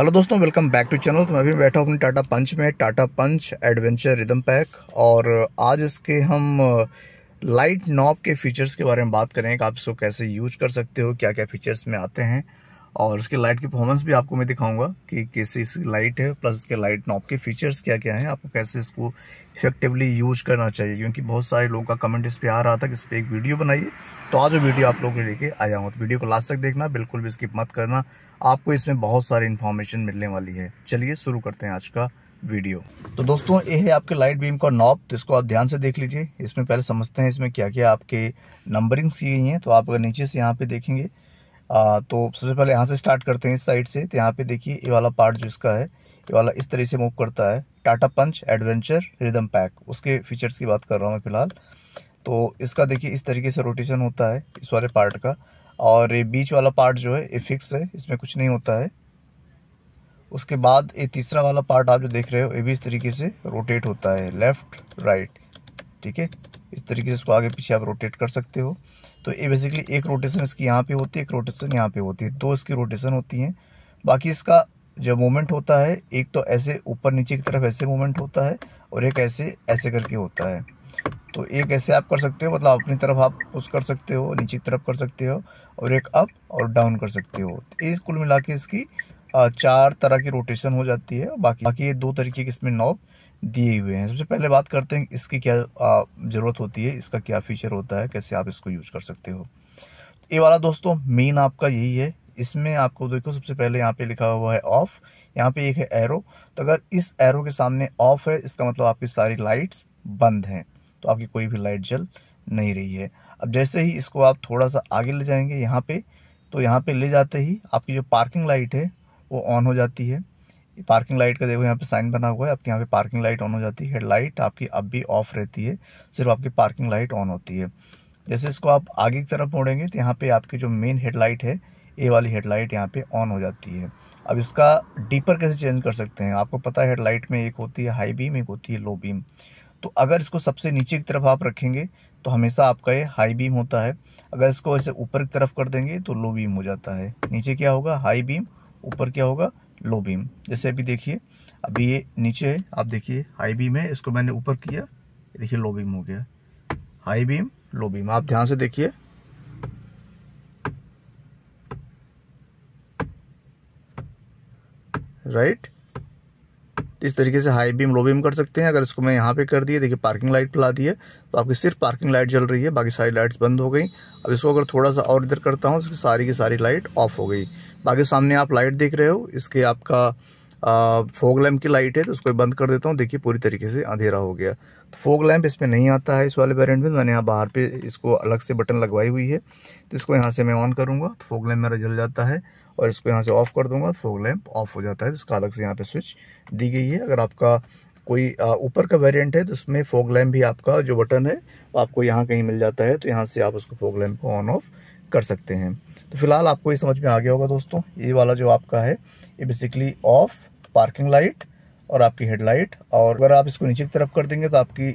hello दोस्तों welcome back to channel तो मैं अभी बैठा हूँ अपने टाटा पंच में Tata Punch adventure rhythm pack और आज इसके हम लाइट uh, नॉब के फीचर्स के बारे में बात करें कि आप इसको कैसे यूज कर सकते हो क्या क्या फीचर्स में आते हैं और उसके लाइट की परफॉर्मेंस भी आपको मैं दिखाऊंगा कि कैसे इसकी लाइट है प्लस इसके लाइट नॉब के फीचर्स क्या क्या हैं आपको कैसे इसको इफेक्टिवली यूज करना चाहिए क्योंकि बहुत सारे लोगों का कमेंट इस पर आ रहा था कि इस पर एक वीडियो बनाइए तो आज वीडियो आप लोग के लेके आया हूँ तो वीडियो को लास्ट तक देखना बिल्कुल भी स्किप मत करना आपको इसमें बहुत सारी इन्फॉर्मेशन मिलने वाली है चलिए शुरू करते हैं आज का वीडियो तो दोस्तों ये है आपके लाइट बीम का नॉब तो इसको आप ध्यान से देख लीजिए इसमें पहले समझते हैं इसमें क्या क्या आपके नंबरिंग्स सी गई हैं तो आप अगर नीचे से यहाँ पे देखेंगे आ, तो सबसे पहले यहाँ से स्टार्ट करते हैं इस साइड से तो यहाँ पे देखिए ये वाला पार्ट जो इसका है ये वाला इस तरह से मूव करता है Tata Punch adventure rhythm pack उसके फीचर्स की बात कर रहा हूँ मैं फिलहाल तो इसका देखिए इस तरीके से रोटेशन होता है इस वाले पार्ट का और ये बीच वाला पार्ट जो है ये फिक्स है इसमें कुछ नहीं होता है उसके बाद ये तीसरा वाला पार्ट आप जो देख रहे हो ये भी इस तरीके से रोटेट होता है लेफ्ट राइट ठीक है इस तरीके से इसको आगे पीछे आप रोटेट कर सकते हो तो ये बेसिकली एक रोटेशन इसकी यहाँ पे होती है एक रोटेशन यहाँ पे होती है दो इसकी रोटेशन होती हैं बाकी इसका जो मोमेंट होता है एक तो ऐसे ऊपर नीचे की तरफ ऐसे मोमेंट होता है और एक ऐसे ऐसे करके होता है तो एक ऐसे आप कर सकते हो मतलब अपनी तरफ आप पुश कर सकते हो नीचे की तरफ कर सकते हो और एक अप और डाउन कर सकते हो तो इस कुल मिला इसकी चार तरह की रोटेशन हो जाती है बाकी बाकी ये दो तरीके की इसमें नॉब दिए हुए हैं सबसे पहले बात करते हैं इसकी क्या ज़रूरत होती है इसका क्या फीचर होता है कैसे आप इसको यूज कर सकते हो तो ये वाला दोस्तों मेन आपका यही है इसमें आपको देखो सबसे पहले यहाँ पे लिखा हुआ है ऑफ़ यहाँ पे एक है एरो तो अगर इस एरो के सामने ऑफ़ है इसका मतलब आपकी सारी लाइट्स बंद हैं तो आपकी कोई भी लाइट जल नहीं रही है अब जैसे ही इसको आप थोड़ा सा आगे ले जाएंगे यहाँ पे तो यहाँ पे ले जाते ही आपकी जो पार्किंग लाइट है वो ऑन हो जाती है पार्किंग लाइट का देखो यहाँ पे साइन बना हुआ है आपकी यहाँ पे पार्किंग लाइट ऑन हो जाती है हेडलाइट आपकी अब भी ऑफ रहती है सिर्फ आपकी पार्किंग लाइट ऑन होती है जैसे इसको आप आगे की तरफ मोड़ेंगे तो यहाँ पे आपकी जो मेन हेडलाइट है ए वाली हेडलाइट यहाँ पे ऑन हो जाती है अब इसका डीपर कैसे चेंज कर सकते हैं आपको पता है हेडलाइट में एक होती है हाई बीम एक होती है लो बीम तो अगर इसको सबसे नीचे की तरफ आप रखेंगे तो हमेशा आपका ये हाई बीम होता है अगर इसको ऐसे ऊपर की तरफ कर देंगे तो लो बीम हो जाता है नीचे क्या होगा हाई बीम ऊपर क्या होगा लो बीम जैसे अभी देखिए अभी ये नीचे है आप देखिए हाई बीम है इसको मैंने ऊपर किया देखिए लो बीम हो गया हाई बीम लो बीम आप ध्यान से देखिए राइट इस तरीके से हाई बीम लो बीम कर सकते हैं अगर इसको मैं यहाँ पे कर दिए देखिए पार्किंग लाइट फैला दी है तो आपकी सिर्फ पार्किंग लाइट जल रही है बाकी सारी लाइट्स बंद हो गई अब इसको अगर थोड़ा सा और इधर करता हूँ इसकी सारी की सारी लाइट ऑफ हो गई बाकी सामने आप लाइट देख रहे हो इसके आपका फोग लैम्प की लाइट है तो उसको बंद कर देता हूँ देखिए पूरी तरीके से अंधेरा हो गया तो फोग लैम्प इसमें नहीं आता है इस वाले वेरियंट में मैंने यहाँ बाहर पे इसको अलग से बटन लगवाई हुई है तो इसको यहाँ से मैं ऑन करूँगा तो फोग लैम्प मेरा जल जाता है और इसको यहाँ से ऑफ कर दूंगा तो फोग लैंप ऑफ हो जाता है तो इसका अलग से यहाँ पे स्विच दी गई है अगर आपका कोई ऊपर का वेरिएंट है तो उसमें फोग लैम्प भी आपका जो बटन है वो आपको यहाँ कहीं मिल जाता है तो यहाँ से आप उसको फोग लैम्प को ऑन ऑफ कर सकते हैं तो फिलहाल आपको ये समझ में आ गया होगा दोस्तों ये वाला जो आपका है ये बेसिकली ऑफ पार्किंग लाइट और आपकी हेडलाइट और अगर आप इसको नीचे की तरफ कर देंगे तो आपकी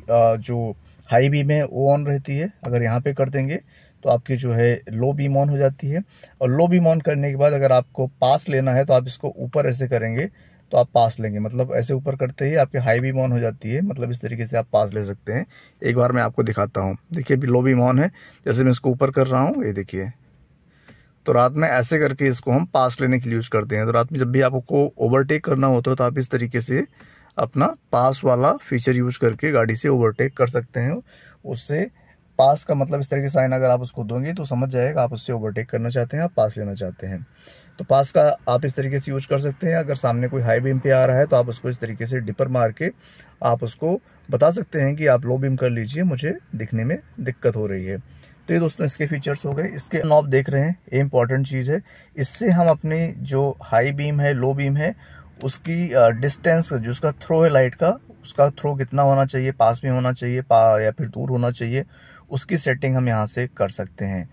जो हाई बीम है वो ऑन रहती है अगर यहाँ पे कर देंगे तो आपकी जो है लो बीम ऑन हो जाती है और लो बीम ऑन करने के बाद अगर आपको पास लेना है तो आप इसको ऊपर ऐसे करेंगे तो आप पास लेंगे मतलब ऐसे ऊपर करते ही आपकी हाई बीम ऑन हो जाती है मतलब इस तरीके से आप पास ले सकते हैं एक बार मैं आपको दिखाता हूँ देखिए अभी लो बीम ऑन है जैसे मैं इसको ऊपर कर रहा हूँ ये देखिए तो रात में ऐसे करके इसको हम पास लेने के लिए यूज़ करते हैं तो रात में जब भी आपको ओवरटेक करना होता है तो आप इस तरीके से अपना पास वाला फीचर यूज करके गाड़ी से ओवरटेक कर सकते हैं उससे पास का मतलब इस तरह की साइन अगर आप उसको दोगे तो समझ जाएगा आप उससे ओवरटेक करना चाहते हैं आप पास लेना चाहते हैं तो पास का आप इस तरीके से यूज कर सकते हैं अगर सामने कोई हाई बीम पे आ रहा है तो आप उसको इस तरीके से डिपर मार के आप उसको बता सकते हैं कि आप लो बीम कर लीजिए मुझे दिखने में दिक्कत हो रही है तो ये दोस्तों इसके फीचर्स हो गए इसके नॉब देख रहे हैं ये इंपॉर्टेंट चीज़ है इससे हम अपने जो हाई बीम है लो बीम है उसकी डिस्टेंस जो उसका थ्रो है लाइट का उसका थ्रो कितना होना चाहिए पास में होना चाहिए पा या फिर दूर होना चाहिए उसकी सेटिंग हम यहाँ से कर सकते हैं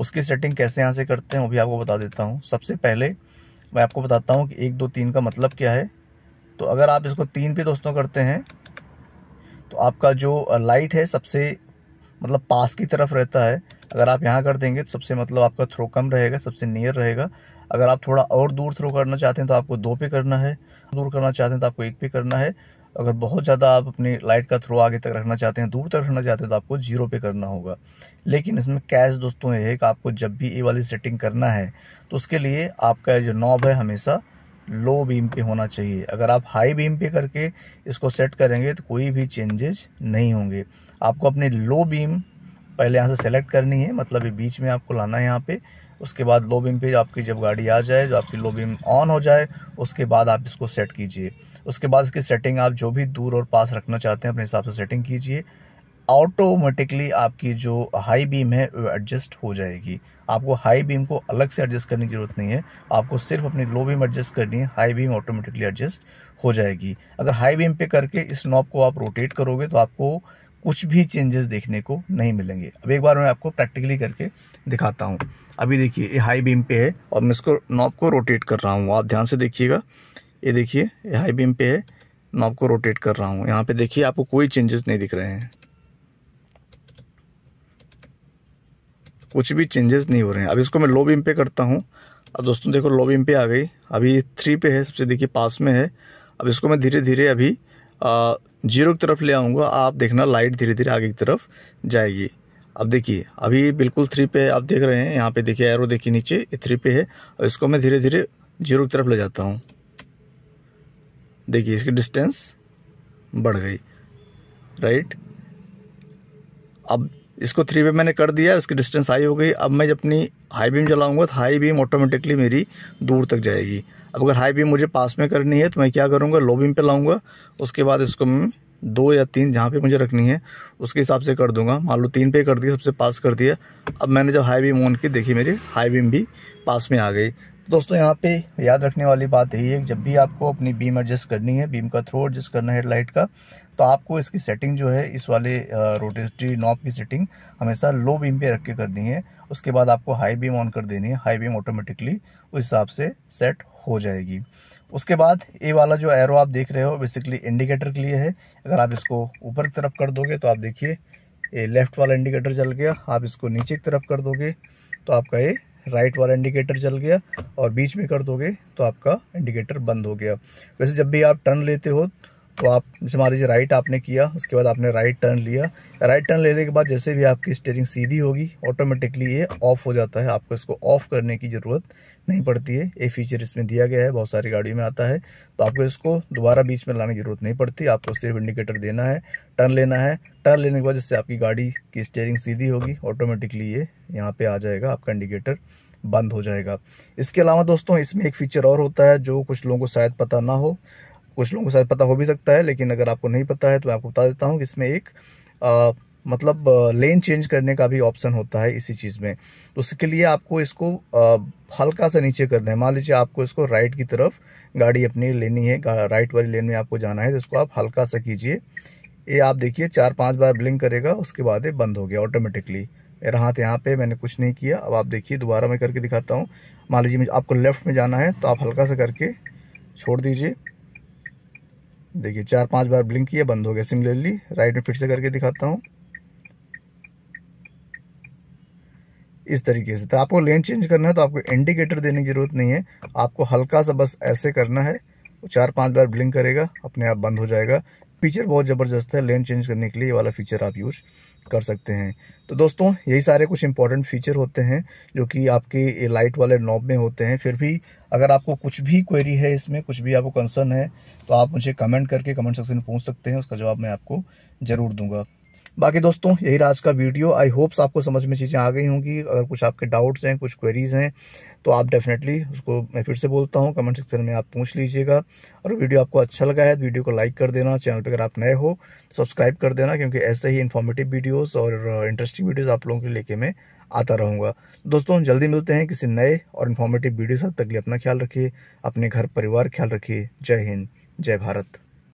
उसकी सेटिंग कैसे यहाँ से करते हैं वो भी आपको बता देता हूँ सबसे पहले मैं आपको बताता हूँ कि एक दो तीन का मतलब क्या है तो अगर आप इसको तीन पे दोस्तों करते हैं तो आपका जो लाइट है सबसे मतलब पास की तरफ रहता है अगर आप यहाँ कर देंगे तो सबसे मतलब आपका थ्रो कम रहेगा सबसे नियर रहेगा अगर आप थोड़ा और दूर थ्रो करना चाहते हैं तो आपको दो पे करना है दूर करना चाहते हैं तो आपको एक पे करना है अगर बहुत ज़्यादा आप अपनी लाइट का थ्रो आगे तक रखना चाहते हैं दूर तक रखना चाहते हैं तो आपको जीरो पे करना होगा लेकिन इसमें कैश दोस्तों ये है कि आपको जब भी ये वाली सेटिंग करना है तो उसके लिए आपका जो नॉब है हमेशा लो बीम पे होना चाहिए अगर आप हाई बीम पे करके इसको सेट करेंगे तो कोई भी चेंजेज नहीं होंगे आपको अपने लो बीम पहले यहाँ से सेलेक्ट करनी है मतलब ये बीच में आपको लाना है यहाँ पे उसके बाद लो बीम पे आपकी जब गाड़ी आ जाए जो आपकी लो बीम ऑन हो जाए उसके बाद आप इसको सेट कीजिए उसके बाद इसकी सेटिंग आप जो भी दूर और पास रखना चाहते हैं अपने हिसाब से सेटिंग कीजिए ऑटोमेटिकली आपकी जो हाई बीम है वो एडजस्ट हो जाएगी आपको हाई बीम को अलग से एडजस्ट करने की ज़रूरत नहीं है आपको सिर्फ अपनी लो बीम एडजस्ट करनी है हाई बीम ऑटोमेटिकली एडजस्ट हो जाएगी अगर हाई बीम पे करके इस नॉब को आप रोटेट करोगे तो आपको कुछ भी चेंजेस देखने को नहीं मिलेंगे अब एक बार मैं आपको प्रैक्टिकली करके दिखाता हूँ अभी देखिए ये हाई बीम पे है और मैं इसको नॉब को रोटेट कर रहा हूँ आप ध्यान से देखिएगा ये देखिए ये हाई बीम पे है मैं आपको रोटेट कर रहा हूँ यहाँ पे देखिए आपको कोई चेंजेस नहीं दिख रहे हैं कुछ भी चेंजेस नहीं हो रहे हैं अब इसको मैं लो बीम पे करता हूँ अब दोस्तों देखो लो बीम पे आ गई अभी थ्री पे है सबसे देखिए पास में है अब इसको मैं धीरे धीरे अभी जीरो की तरफ ले आऊँगा आप देखना लाइट धीरे धीरे आगे की तरफ जाएगी अब देखिए अभी बिल्कुल थ्री पे आप देख रहे हैं यहाँ पे देखिए एरो देखिए नीचे थ्री पे है और इसको मैं धीरे धीरे जीरो की तरफ ले जाता हूँ देखिए इसकी डिस्टेंस बढ़ गई राइट अब इसको थ्री वे मैंने कर दिया उसकी डिस्टेंस हाई हो गई अब मैं जब अपनी हाई बीम चलाऊंगा तो हाई बीम ऑटोमेटिकली मेरी दूर तक जाएगी अब अगर हाई बीम मुझे पास में करनी है तो मैं क्या करूँगा लो बीम पे लाऊंगा उसके बाद इसको मैं दो या तीन जहाँ पे मुझे रखनी है उसके हिसाब से कर दूंगा मान लो तीन पे कर दिया सबसे पास कर दिया अब मैंने जब हाई बीम ऑन की देखी मेरी हाई बीम भी पास में आ गई दोस्तों यहाँ पे याद रखने वाली बात यही है कि जब भी आपको अपनी बीम एडजस्ट करनी है बीम का थ्रो एडजस्ट करना है हेडलाइट का तो आपको इसकी सेटिंग जो है इस वाले रोटेटरी नॉब की सेटिंग हमेशा लो बीम पे रख के करनी है उसके बाद आपको हाई बीम ऑन कर देनी है हाई बीम ऑटोमेटिकली उस हिसाब से सेट हो जाएगी उसके बाद ये वाला जो एरो आप देख रहे हो बेसिकली इंडिकेटर के लिए है अगर आप इसको ऊपर की तरफ कर दोगे तो आप देखिए ये लेफ्ट वाला इंडिकेटर चल गया आप इसको नीचे की तरफ कर दोगे तो आपका ये राइट वाला इंडिकेटर चल गया और बीच में कर दोगे तो आपका इंडिकेटर बंद हो गया वैसे जब भी आप टर्न लेते हो तो आप जैसे मान लीजिए राइट आपने किया उसके बाद आपने राइट टर्न लिया राइट टर्न लेने के बाद जैसे भी आपकी स्टेयरिंग सीधी होगी ऑटोमेटिकली ये ऑफ हो जाता है आपको इसको ऑफ करने की ज़रूरत नहीं पड़ती है ये फीचर इसमें दिया गया है बहुत सारी गाड़ियों में आता है तो आपको इसको दोबारा बीच में लाने की ज़रूरत नहीं पड़ती आपको सिर्फ इंडिकेटर देना है टर्न लेना है टर्न लेने के बाद जैसे आपकी गाड़ी की स्टेयरिंग सीधी होगी ऑटोमेटिकली ये यहाँ पर आ जाएगा आपका इंडिकेटर बंद हो जाएगा इसके अलावा दोस्तों इसमें एक फीचर और होता है जो कुछ लोगों को शायद पता ना हो कुछ लोगों को शायद पता हो भी सकता है लेकिन अगर आपको नहीं पता है तो मैं आपको बता देता हूँ कि इसमें एक आ, मतलब लेन चेंज करने का भी ऑप्शन होता है इसी चीज़ में तो उसके लिए आपको इसको हल्का सा नीचे करना है मान लीजिए आपको इसको राइट की तरफ गाड़ी अपनी लेनी है राइट वाली लेन में आपको जाना है तो इसको आप हल्का सा कीजिए ये आप देखिए चार पांच बार ब्लिंक करेगा उसके बाद ये बंद हो गया ऑटोमेटिकली मेरा हाथ यहाँ पे मैंने कुछ नहीं किया अब आप देखिए दोबारा मैं करके दिखाता हूँ मान लीजिए आपको लेफ्ट में जाना है तो आप हल्का सा करके छोड़ दीजिए देखिए चार पांच बार ब्लिंक किया बंद हो गया सिमिलरली राइट में फिर से करके दिखाता हूँ इस तरीके से तो आपको लेन चेंज करना है तो आपको इंडिकेटर देने की ज़रूरत नहीं है आपको हल्का सा बस ऐसे करना है चार पांच बार ब्लिंक करेगा अपने आप बंद हो जाएगा फीचर बहुत ज़बरदस्त है लेन चेंज करने के लिए ये वाला फीचर आप यूज कर सकते हैं तो दोस्तों यही सारे कुछ इंपॉर्टेंट फीचर होते हैं जो कि आपके लाइट वाले नॉब में होते हैं फिर भी अगर आपको कुछ भी क्वेरी है इसमें कुछ भी आपको कंसर्न है तो आप मुझे कमेंट करके कमेंट सेक्शन में पूछ सकते हैं उसका जवाब मैं आपको ज़रूर दूंगा बाकी दोस्तों यही रहा आज का वीडियो आई होप्स आपको समझ में चीज़ें आ गई होंगी अगर कुछ आपके डाउट्स हैं कुछ क्वेरीज हैं तो आप डेफिनेटली उसको मैं फिर से बोलता हूँ कमेंट सेक्शन में आप पूछ लीजिएगा और वीडियो आपको अच्छा लगा है तो वीडियो को लाइक कर देना चैनल पर अगर आप नए हो तो सब्सक्राइब कर देना क्योंकि ऐसे ही इन्फॉर्मेटिव वीडियोज़ और इंटरेस्टिंग वीडियोज़ आप लोगों के लेके मैं आता रहूँगा दोस्तों जल्दी मिलते हैं किसी नए और इन्फॉर्मेटिव वीडियो से तक लिए अपना ख्याल रखिए अपने घर परिवार ख्याल रखिए जय हिंद जय भारत